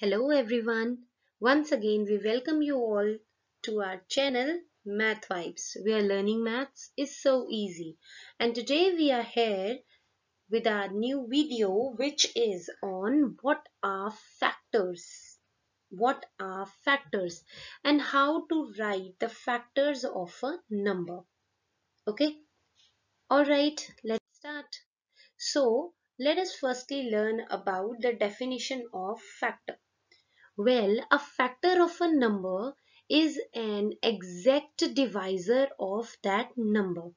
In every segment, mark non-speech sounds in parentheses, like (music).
Hello everyone. Once again we welcome you all to our channel Math Vibes where learning maths is so easy. And today we are here with our new video which is on what are factors. What are factors and how to write the factors of a number. Okay. Alright, let's start. So, let us firstly learn about the definition of factor. Well, a factor of a number is an exact divisor of that number.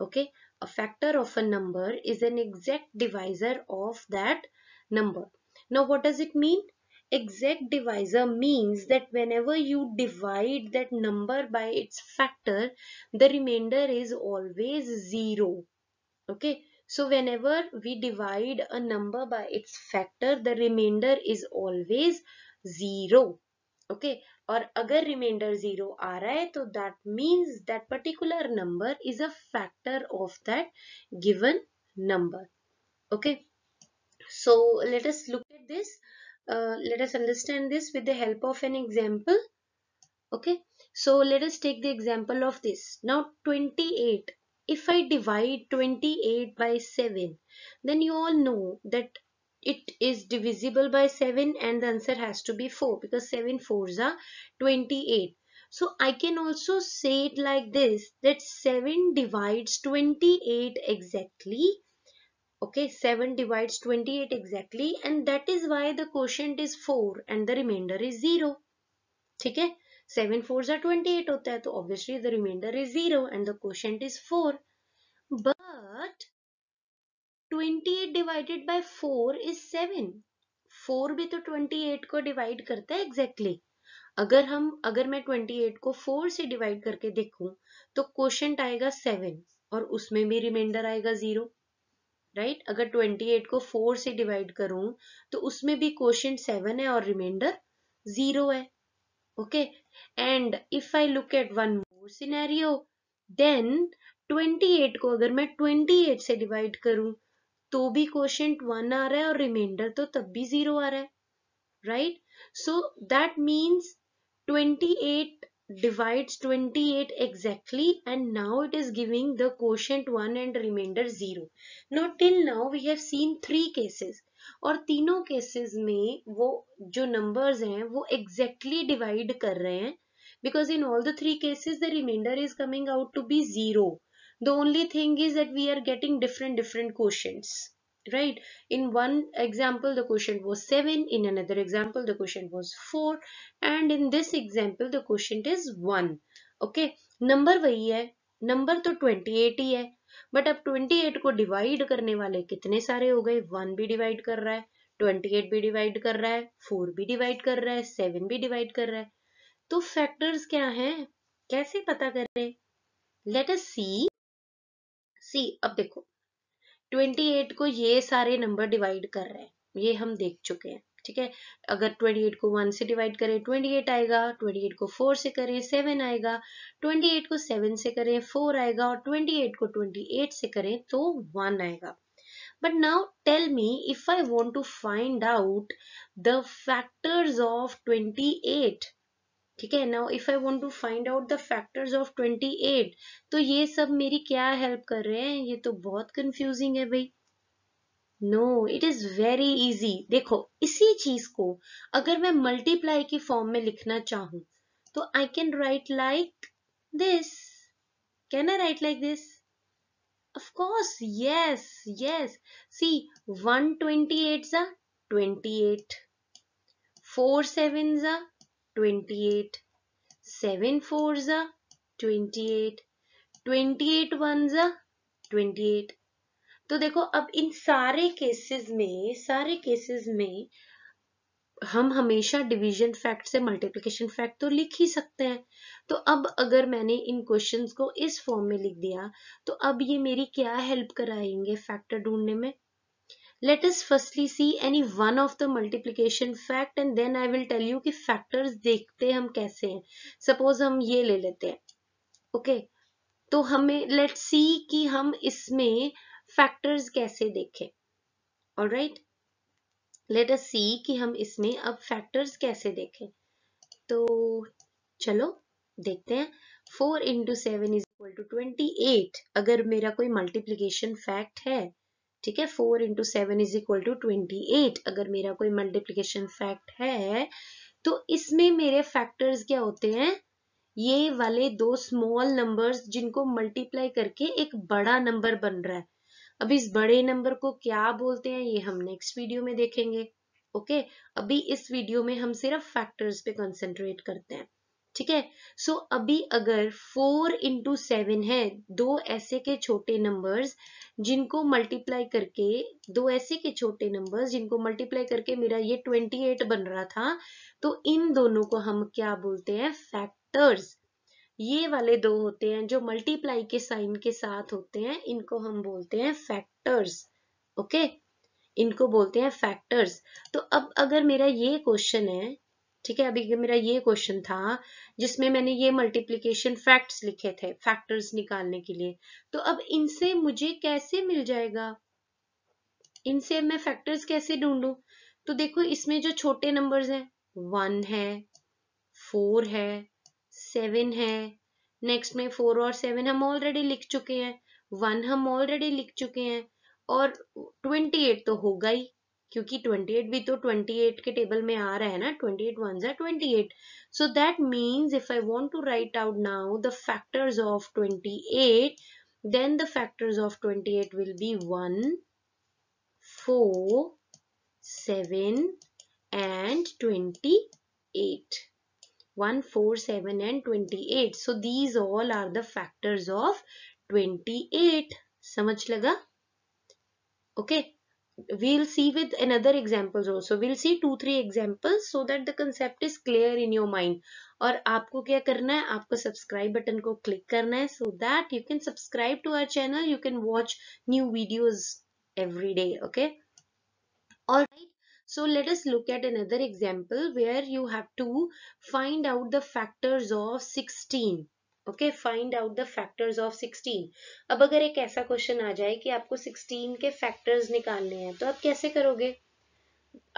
Okay, a factor of a number is an exact divisor of that number. Now, what does it mean? Exact divisor means that whenever you divide that number by its factor, the remainder is always 0. Okay, so whenever we divide a number by its factor, the remainder is always 0 okay or agar remainder 0 aa raha hai to that means that particular number is a factor of that given number okay so let us look at this uh, let us understand this with the help of an example okay so let us take the example of this now 28 if I divide 28 by 7 then you all know that it is divisible by 7 and the answer has to be 4 because 7 fours are 28. So I can also say it like this that 7 divides 28 exactly. Okay, 7 divides 28 exactly and that is why the quotient is 4 and the remainder is 0. ठीक है fours are twenty-eight twenty eight होता है तो obviously the remainder is zero and the question twenty eight divided by four is seven four भी तो twenty eight को divide करता है एग्जैक्टली exactly. अगर हम अगर मैं ट्वेंटी को फोर से डिवाइड करके देखूं तो क्वेश्चन आएगा 7 और उसमें भी रिमाइंडर आएगा 0 राइट right? अगर 28 को 4 से डिवाइड करूं तो उसमें भी क्वेश्चन 7 है और रिमाइंडर 0 है okay and if I look at one more scenario then 28 को अगर मैं 28 से डिवाइड करूं तो भी क्वेश्चन वन आ रहा है और रिमाइंडर तो तब भी जीरो आ रहा है right so that means 28 divides 28 exactly and now it is giving the quotient 1 and remainder 0. Now till now we have seen three cases और तीनों केसेस में वो जो नंबर्स हैं वो एग्जैक्टली exactly डिवाइड कर रहे हैं because in all the three cases the remainder is coming out to be zero the only thing is that we are getting different different quotients right in one example the quotient was 7 in another example the quotient was 4 and in this example the quotient is 1 okay number wahi hai number to 28 hi hai but अब 28 को divide करने वाले कितने सारे हो गए 1 भी divide कर रहा है 28 भी डिवाइड कर रहा है 4 भी डिवाइड कर रहा है 7 भी डिवाइड कर रहा है तो फैक्टर्स क्या हैं कैसे पता करें लेट अस सी सी अब देखो 28 को ये सारे नंबर डिवाइड कर रहे हैं ये हम देख चुके हैं ठीक है अगर 28 को 1 से डिवाइड करें 28 आएगा 28 को 4 से करें 7 आएगा 28 को 7 से करें 4 आएगा और 28 को 28 से करें तो 1 आएगा but now tell me if I want to find out the factors of 28 ठीक है now if I want to find out the factors of 28 तो ये सब मेरी क्या हेल्प कर रहे हैं ये तो बहुत कंफ्यूजिंग है भाई no it is very easy देखो इसी चीज को अगर मैं मल्टीप्लाई की फॉर्म में लिखना चाहूं तो I can write like this can I write like this of course yes yes see 128 is a 28 four sevens are 28. तो देखो अब इन सारे केसेस में सारे केसेस में हम हमेशा डिवीजन फैक्ट से मल्टीप्लिकेशन फैक्ट तो लिख ही सकते हैं तो अब अगर मैंने इन क्वेश्चंस को इस फॉर्म में लिख दिया तो अब ये मेरी क्या हेल्प कराएंगे फैक्टर ढूंढने में let us firstly see any one of the multiplication fact and then I will tell you ki factors dekhte hum kaise hain suppose hum ye le lete hain okay to hame let's see ki hum isme factors kaise dekhe all right let us see ki hum isme ab factors kaise dekhe to chalo dekhte hain 4 into 7 is equal to 28 agar mera koi multiplication fact hai ठीक है four into seven is equal to twenty eight अगर मेरा कोई multiplication fact है तो इसमें मेरे factors क्या होते हैं ये वाले दो स्मॉल नंबर्स जिनको मल्टीप्लाई करके एक बड़ा नंबर बन रहा है अब इस बड़े नंबर को क्या बोलते हैं ये हम नेक्स्ट वीडियो में देखेंगे ओके okay? अभी इस वीडियो में हम सिर्फ फैक्टर्स पे कंसंट्रेट करते हैं ठीक है सो अभी अगर फोर इंटू सेवन है दो ऐसे के छोटे नंबर्स जिनको मल्टीप्लाई करके दो ऐसे के छोटे नंबर्स जिनको मल्टीप्लाई करके मेरा ये ट्वेंटी एट बन रहा था तो इन दोनों को हम क्या बोलते हैं फैक्टर्स ये वाले दो होते हैं जो मल्टीप्लाई के साइन के साथ होते हैं इनको हम बोलते हैं फैक्टर्स ओके इनको बोलते हैं फैक्टर्स तो अब अगर मेरा ये क्वेश्चन है ठीक है अभी मेरा ये क्वेश्चन था जिसमें मैंने ये मल्टीप्लीकेशन फैक्ट्स लिखे थे फैक्टर्स निकालने के लिए तो अब इनसे मुझे कैसे मिल जाएगा इनसे मैं फैक्टर्स कैसे ढूंढू तो देखो इसमें जो छोटे नंबर्स हैं वन है फोर है सेवन है नेक्स्ट में फोर और सेवन हम ऑलरेडी लिख चुके हैं वन हम ऑलरेडी लिख चुके हैं और ट्वेंटी एट तो होगा ही क्योंकि 28 भी तो 28 के टेबल में आ रहा है ना 28 eight twenty eight so that means if I want to write out now the factors of 28 then the factors of 28 will be one four seven and twenty eight one four seven and twenty eight so these all are the factors of twenty eight समझ लगा okay okay. we'll see with another examples also we'll see two three examples so that the concept is clear in your mind और आपको क्या करना है आपको subscribe button को click करना है so that you can subscribe to our channel you can watch new videos every day okay all right So let us look at another example where you have to find out the factors of 16. Okay find out the factors of 16 अब अगर एक ऐसा question आ जाए कि आपको 16 के factors निकालने हैं तो आप कैसे करोगे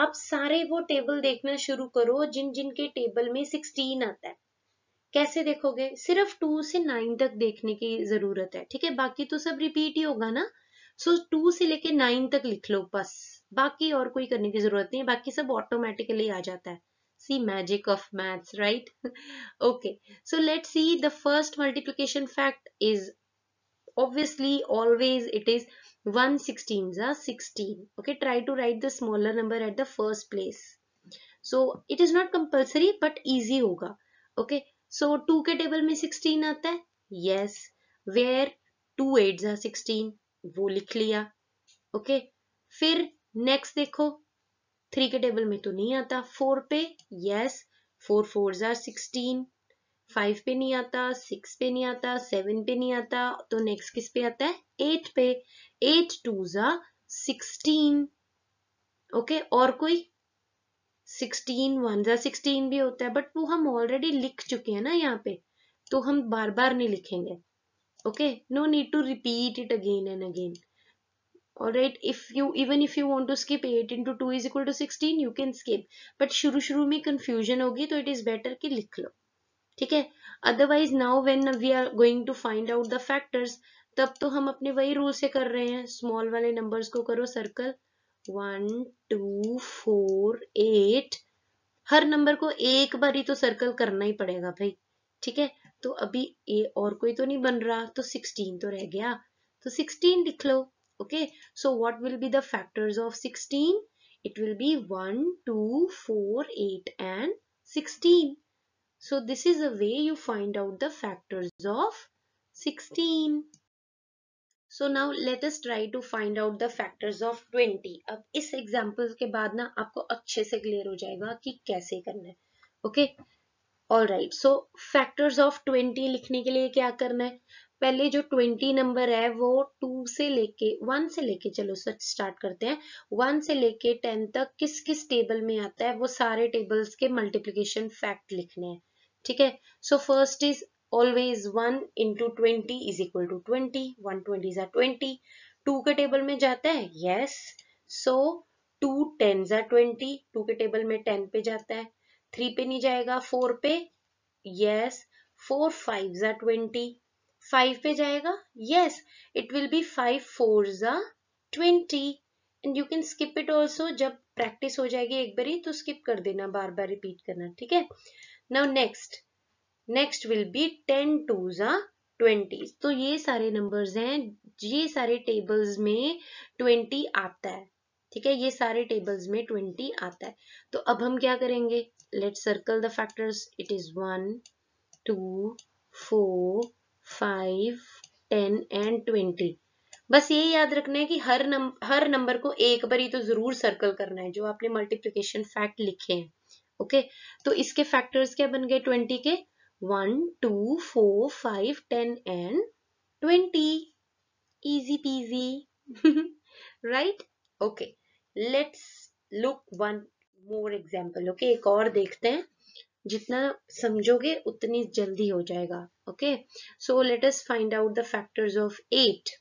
आप सारे वो टेबल देखना शुरू करो जिन जिन के टेबल में 16 आता है कैसे देखोगे सिर्फ टू से नाइन तक देखने की जरूरत है ठीक है बाकी तो सब रिपीट ही होगा ना सो so, टू से लेके नाइन तक लिख लो बस बाकी और कोई करने की जरूरत नहीं है बाकी सब ऑटोमेटिकली आ जाता है see magic of maths, right? (laughs) okay, so let's see the first multiplication fact is obviously always it is 1 sixteenths 16. Okay, try to write the smaller number at the first place. So it is not compulsory but easy होगा. Okay, so 2 के table में 16 आता है? Yes. Where 2 eights are 16. वो लिख लिया. Okay, फिर next देखो थ्री के टेबल में तो नहीं आता फोर पे यस फोर फोर जार सिक्सटीन फाइव पे नहीं आता सिक्स पे नहीं आता सेवन पे नहीं आता तो नेक्स्ट किस पे आता है एट पे एट टू जार सिक्सटीन ओके और कोई सिक्सटीन वन जार सिक्सटीन भी होता है बट वो हम ऑलरेडी लिख चुके हैं ना यहाँ पे तो हम बार बार नहीं लिखेंगे okay no need to repeat it again and again alright if you even if you want to skip 8 into 2 is equal to 16 you can skip but शुरू शुरू में confusion होगी तो it is better कि लिख लो ठीक है otherwise now when we are going to find out the factors तब तो हम अपने वही रूल से कर रहे हैं स्मॉल वाले नंबर्स को करो circle one two four eight हर नंबर को एक बार ही तो सर्कल करना ही पड़ेगा भाई ठीक है तो अभी ए और कोई तो नहीं बन रहा तो सिक्सटीन तो रह गया तो सिक्सटीन लिख लो Okay, so what will be the factors of 16? It will be 1, 2, 4, 8 and 16. So this is the way you find out the factors of 16. So now let us try to find out the factors of 20 अब इस example के बाद ना आपको अच्छे से clear हो जाएगा कि कैसे करना है okay alright so factors of 20 लिखने के लिए क्या करना है पहले जो ट्वेंटी नंबर है वो टू से लेके वन से लेके चलो सच स्टार्ट करते हैं वन से लेके टेन तक किस किस टेबल में आता है वो सारे टेबल्स के मल्टीप्लीकेशन फैक्ट लिखने हैं ठीक है so first is always one into twenty is equal to twenty one twenty जार ट्वेंटी टू के टेबल में जाता है यस सो टू टेन जार ट्वेंटी टू के टेबल में टेन पे जाता है थ्री पे नहीं जाएगा फोर पे यस फोर फाइव जार ट्वेंटी फाइव पे जाएगा yes it will be five four ज़ा twenty and you can skip it also जब प्रैक्टिस हो जाएगी एक बारी तो स्किप कर देना बार बार रिपीट करना ठीक है now next next will be ten two ज़ा ट्वेंटी तो ये सारे नंबर्स हैं ये सारे टेबल्स में ट्वेंटी आता है ठीक है ये सारे टेबल्स में ट्वेंटी आता है तो अब हम क्या करेंगे let circle the factors it is one two four five ten and twenty बस ये याद रखना है कि हर नम, हर नंबर को एक बार ही तो जरूर सर्कल करना है जो आपने मल्टीप्लीकेशन फैक्ट लिखे हैं ओके तो इसके फैक्टर्स क्या बन गए ट्वेंटी के one two four five ten and twenty easy peasy right okay let's look one more example okay एक और देखते हैं जितना समझोगे उतनी जल्दी हो जाएगा okay so let us find out the factors of 8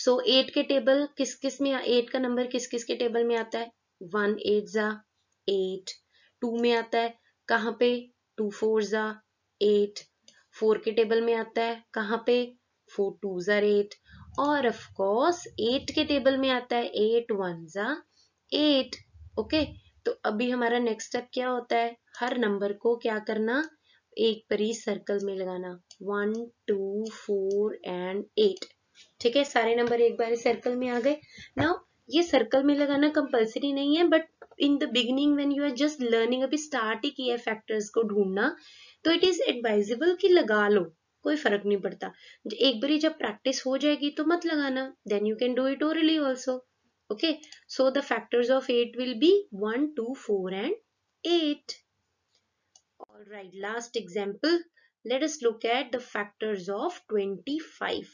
so so, eight के टेबल किस किस में एट का नंबर किस किस के टेबल में आता है वन एट जा एट टू में आता है कहाँ पे टू फोर जा एट फोर के टेबल में आता है कहाँ पे फोर टू जार एट और ऑफ कोर्स एट के टेबल में आता है एट वन जा एट ओके तो अभी हमारा नेक्स्ट स्टेप क्या होता है हर नंबर को क्या करना एक बरी सर्कल में लगाना one two four and eight ठीक है सारे नंबर एक बार सर्कल में आ गए ना ये सर्कल में लगाना कंपलसरी नहीं है but in the beginning when you are just learning अभी स्टार्ट ही किया फैक्टर्स को ढूंढना तो इट इज एडवाइजेबल कि लगा लो कोई फर्क नहीं पड़ता एक बारी जब प्रैक्टिस हो जाएगी तो मत लगाना then you can do it orally also okay so the factors of eight will be one two four and eight All right, last example. Let us look at the factors of 25.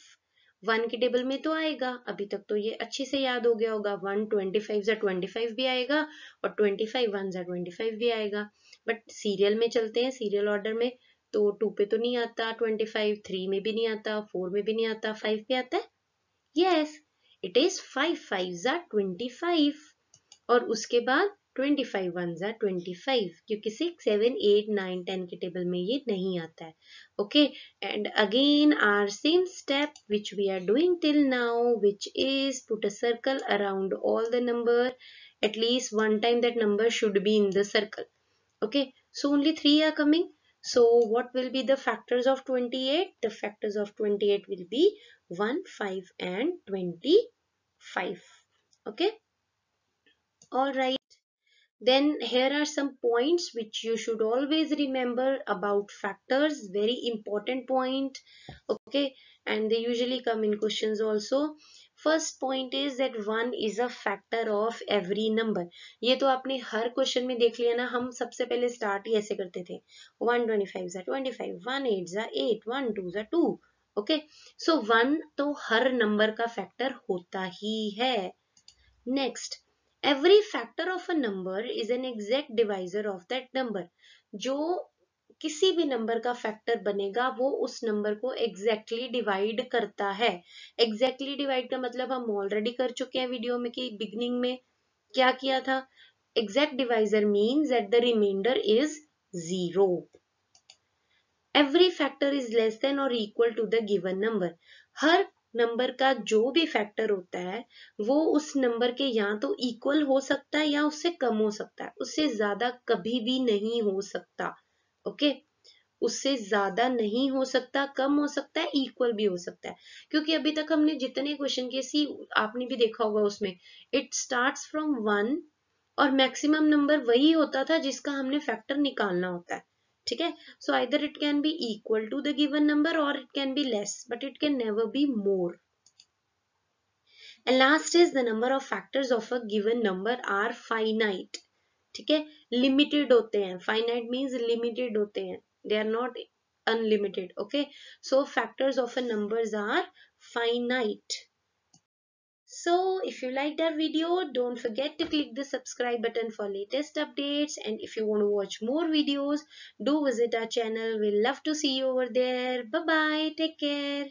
One के table में तो आएगा अभी तक तो ये अच्छे से याद हो गया होगा वन ट्वेंटी फाइव ज़ा ट्वेंटी फाइव भी आएगा और ट्वेंटी फाइव वन ज़ा ट्वेंटी फाइव भी आएगा बट सीरियल में चलते हैं सीरियल ऑर्डर में तो टू पे तो नहीं आता ट्वेंटी फाइव थ्री में भी नहीं आता फोर में भी नहीं आता फाइव पे आता है yes it is five five ज़ा ट्वेंटी फाइव और उसके बाद ट्वेंटी फाइव वन ज़ा ट्वेंटी फाइव क्योंकि six seven eight nine ten के टेबल में ये नहीं आता है okay and again our same step which we are doing till now which is put a circle around all the number at least one time that number should be in the circle okay so only three are coming so what will be the factors of 28 the factors of 28 will be 1 5 and 25 okay all right Then here are some points which you should always remember about factors. Very important point. Okay. And they usually come in questions also. First point is that one is a factor of every number ये तो आपने हर question में देख लिया ना हम सबसे पहले स्टार्ट ही ऐसे करते थे वन ट्वेंटी फाइव जा ट्वेंटी फाइव वन एट जा एट वन टू जा टू ओके सो वन तो हर नंबर का फैक्टर होता ही है next every factor of a number is an exact divisor of that number जो किसी भी नंबर का फैक्टर बनेगा वो उस नंबर को एग्जैक्टली exactly डिवाइड करता है एग्जैक्टली डिवाइड का मतलब हम ऑलरेडी कर चुके हैं वीडियो में कि बिगनिंग में क्या किया था exact divisor means at the remainder is zero every factor is less than और equal to the given number हर नंबर का जो भी फैक्टर होता है वो उस नंबर के या तो इक्वल हो सकता है या उससे कम हो सकता है उससे ज्यादा कभी भी नहीं हो सकता ओके उससे ज्यादा नहीं हो सकता कम हो सकता है इक्वल भी हो सकता है क्योंकि अभी तक हमने जितने क्वेश्चन किए सी आपने भी देखा होगा उसमें इट स्टार्ट फ्रॉम वन और मैक्सिमम नंबर वही होता था जिसका हमने फैक्टर निकालना होता है ठीक है so either it can be equal to the given number और it can be less but it can never be more and last is the number of factors of a given number are finite ठीक है limited होते हैं finite means limited होते हैं they are not unlimited okay so factors of a number are finite So if you liked our video, don't forget to click the subscribe button for latest updates. And if you want to watch more videos, do visit our channel. We'll love to see you over there. Bye-bye. Take care.